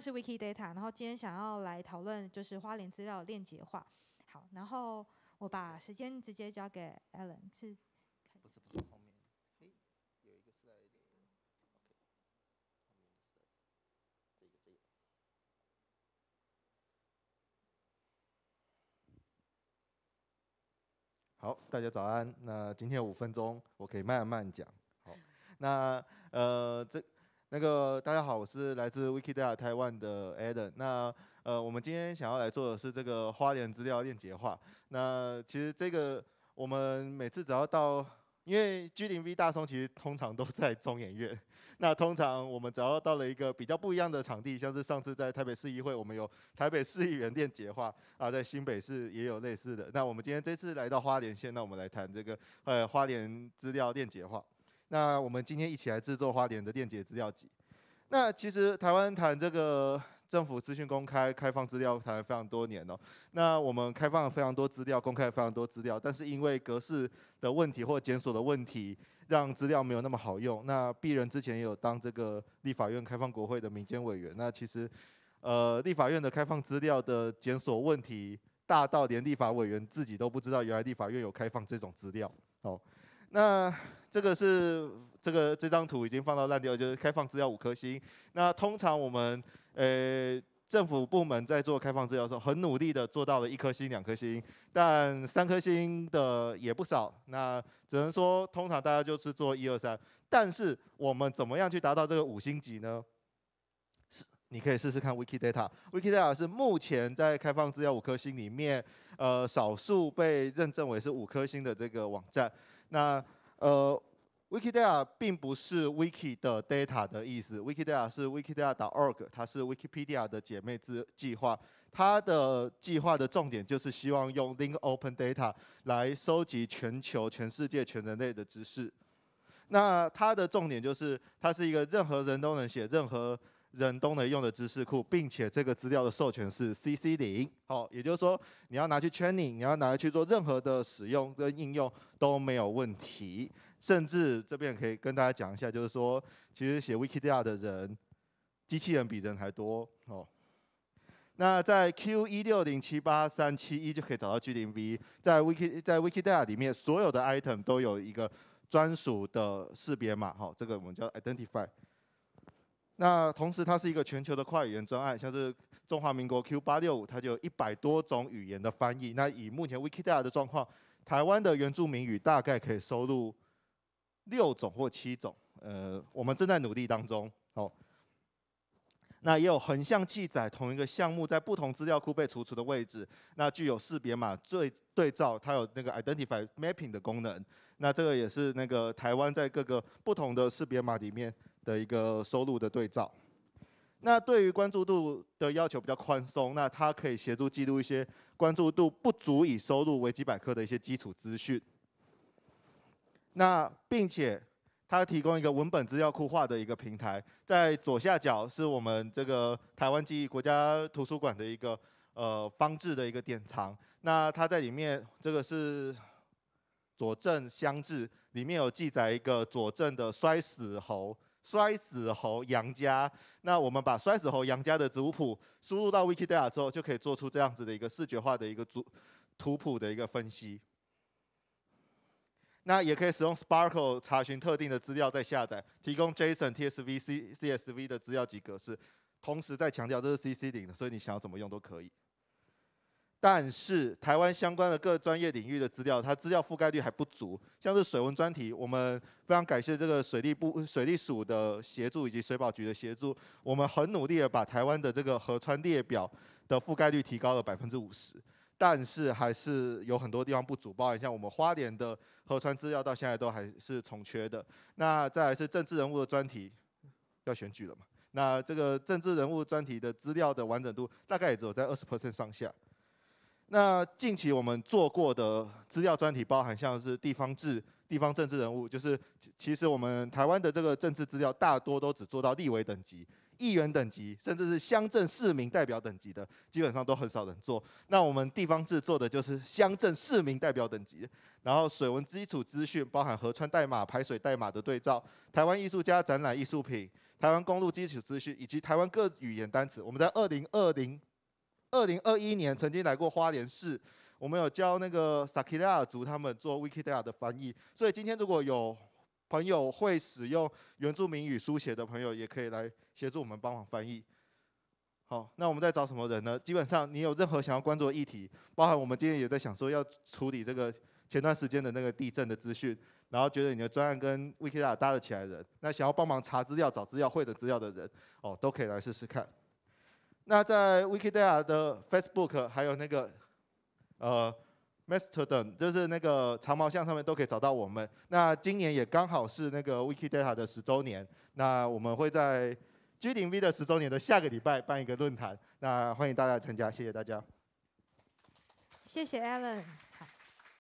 是 WikiData，然后今天想要来讨论就是花莲资料链接化。好，然后我把时间直接交给 Alan，是。不是不是后面，嘿，有一个是来。OK。好，大家早安。那今天五分钟，我可以慢慢讲。好，那呃这。那个大家好，我是来自 WikiData t a i n 的 Adam。那呃，我们今天想要来做的是这个花莲资料链接化。那其实这个我们每次只要到，因为 G 零 V 大松其实通常都在中研院。那通常我们只要到了一个比较不一样的场地，像是上次在台北市议会，我们有台北市议员链接化，啊，在新北市也有类似的。那我们今天这次来到花莲县，那我们来谈这个呃花莲资料链接化。那我们今天一起来制作花莲的电解资料集。那其实台湾谈这个政府资讯公开、开放资料谈了非常多年哦。那我们开放了非常多资料，公开了非常多资料，但是因为格式的问题或检索的问题，让资料没有那么好用。那敝人之前也有当这个立法院开放国会的民间委员。那其实，呃，立法院的开放资料的检索问题，大到连立法委员自己都不知道，原来立法院有开放这种资料。好，那。这个是这个这张图已经放到烂掉，就是开放资料五颗星。那通常我们呃政府部门在做开放资料的时候，很努力的做到了一颗星、两颗星，但三颗星的也不少。那只能说通常大家就是做一二三，但是我们怎么样去达到这个五星级呢？是你可以试试看 Wikidata，Wikidata 是目前在开放资料五颗星里面，呃，少数被认证为是五颗星的这个网站。那呃，Wikidata 并不是 Wiki 的 data 的意思，Wikidata 是 Wikidata.org，它是 Wikipedia 的姐妹之计划。它的计划的重点就是希望用 Link Open Data 来收集全球、全世界、全人类的知识。那它的重点就是，它是一个任何人都能写、任何人都能用的知识库，并且这个资料的授权是 CC 零，好，也就是说你要拿去 training，你要拿去做任何的使用跟应用都没有问题。甚至这边可以跟大家讲一下，就是说其实写 w i k i e d i a 的人，机器人比人还多。哦。那在 Q 一六零七八三七一就可以找到 G 零 V，在 w i k i 在 w e d i a 里面所有的 item 都有一个专属的识别码，哈，这个我们叫 identify。那同时，它是一个全球的跨语言专案，像是中华民国 Q 八六五，它就有一百多种语言的翻译。那以目前 Wikidata 的状况，台湾的原住民语大概可以收录六种或七种。呃，我们正在努力当中。好，那也有横向记载同一个项目在不同资料库被储存的位置。那具有识别码对对照，它有那个 identify mapping 的功能。那这个也是那个台湾在各个不同的识别码里面。的一个收入的对照，那对于关注度的要求比较宽松，那它可以协助记录一些关注度不足以收入维基百科的一些基础资讯。那并且它提供一个文本资料库化的一个平台，在左下角是我们这个台湾记忆国家图书馆的一个呃方志的一个典藏。那它在里面，这个是佐证相志，里面有记载一个佐证的衰死侯。摔死猴杨家，那我们把摔死猴杨家的族谱输入到 Wikidata 之后，就可以做出这样子的一个视觉化的一个族图谱的一个分析。那也可以使用 Sparkle 查询特定的资料再下载，提供 JSON、TSV、C、CSV 的资料及格式。同时再强调，这是 CC 零的，所以你想要怎么用都可以。但是台湾相关的各专业领域的资料，它资料覆盖率还不足。像是水文专题，我们非常感谢这个水利部水利署的协助以及水保局的协助，我们很努力的把台湾的这个河川列表的覆盖率提高了百分之五十，但是还是有很多地方不足，包括像我们花莲的河川资料到现在都还是重缺的。那再来是政治人物的专题，要选举了嘛？那这个政治人物专题的资料的完整度大概也只有在二十 percent 上下。那近期我们做过的资料专题包含像是地方志、地方政治人物，就是其实我们台湾的这个政治资料大多都只做到立委等级、议员等级，甚至是乡镇市民代表等级的，基本上都很少人做。那我们地方制做的就是乡镇市民代表等级，然后水文基础资讯包含河川代码、排水代码的对照，台湾艺术家展览艺术品，台湾公路基础资讯，以及台湾各语言单词。我们在二零二零。二零二一年曾经来过花莲市，我们有教那个萨克利亚族他们做维基百 a 的翻译。所以今天如果有朋友会使用原住民语书写的朋友，也可以来协助我们帮忙翻译。好，那我们在找什么人呢？基本上你有任何想要关注的议题，包含我们今天也在想说要处理这个前段时间的那个地震的资讯，然后觉得你的专案跟维基百 a 搭得起来的人，那想要帮忙查资料、找资料、会的资料的人，哦，都可以来试试看。那在 Wikidata 的 Facebook 还有那个呃 Mastodon，就是那个长毛象上面都可以找到我们。那今年也刚好是那个 Wikidata 的十周年，那我们会在 G2V 的十周年的下个礼拜办一个论坛，那欢迎大家参加，谢谢大家。谢谢 Alan。